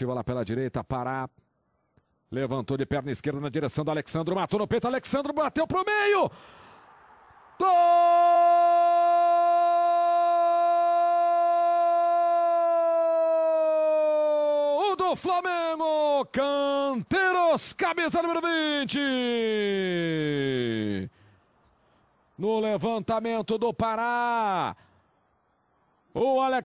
Ativa lá pela direita, Pará. Levantou de perna esquerda na direção do Alexandro. Matou no peito, Alexandro bateu para o meio. Gol do Flamengo. Canteiros, cabeça número 20. No levantamento do Pará. O Alex